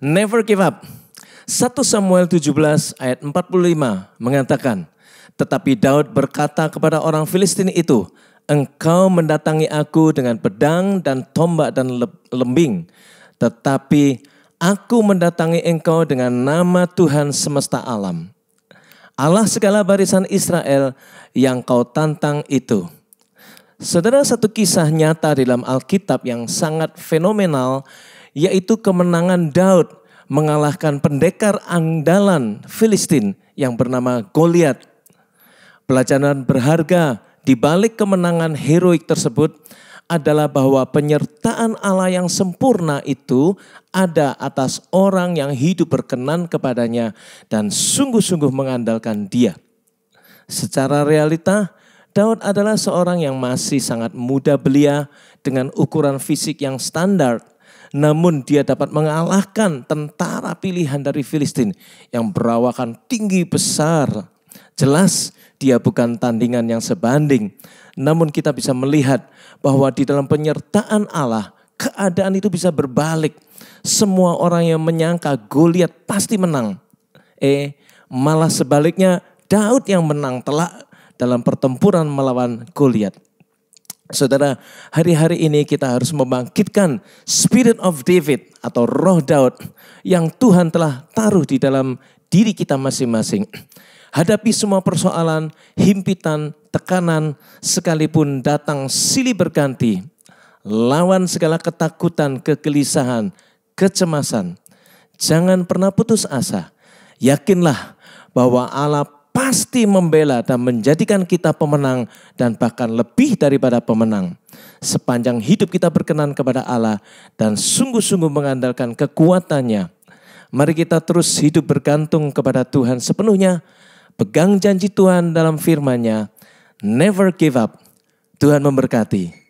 Never give up. 1 Samuel 17 ayat 45 mengatakan, Tetapi Daud berkata kepada orang Filistin itu, Engkau mendatangi aku dengan pedang dan tombak dan lembing, tetapi aku mendatangi engkau dengan nama Tuhan semesta alam. Allah segala barisan Israel yang kau tantang itu. Saudara, satu kisah nyata di dalam Alkitab yang sangat fenomenal yaitu kemenangan Daud mengalahkan pendekar andalan Filistin yang bernama Goliat. Pelajaran berharga di balik kemenangan heroik tersebut adalah bahwa penyertaan Allah yang sempurna itu ada atas orang yang hidup berkenan kepadanya dan sungguh-sungguh mengandalkan Dia. Secara realita, Daud adalah seorang yang masih sangat muda belia dengan ukuran fisik yang standar namun dia dapat mengalahkan tentara pilihan dari Filistin yang berawakan tinggi besar. Jelas dia bukan tandingan yang sebanding. Namun kita bisa melihat bahwa di dalam penyertaan Allah keadaan itu bisa berbalik. Semua orang yang menyangka Goliat pasti menang. Eh, malah sebaliknya Daud yang menang telak dalam pertempuran melawan Goliat. Saudara, hari-hari ini kita harus membangkitkan spirit of David atau roh Daud yang Tuhan telah taruh di dalam diri kita masing-masing. Hadapi semua persoalan, himpitan, tekanan, sekalipun datang silih berganti. Lawan segala ketakutan, kegelisahan, kecemasan. Jangan pernah putus asa. Yakinlah bahwa Allah pasti membela dan menjadikan kita pemenang dan bahkan lebih daripada pemenang. Sepanjang hidup kita berkenan kepada Allah dan sungguh-sungguh mengandalkan kekuatannya. Mari kita terus hidup bergantung kepada Tuhan sepenuhnya. Pegang janji Tuhan dalam firman-Nya. Never give up. Tuhan memberkati.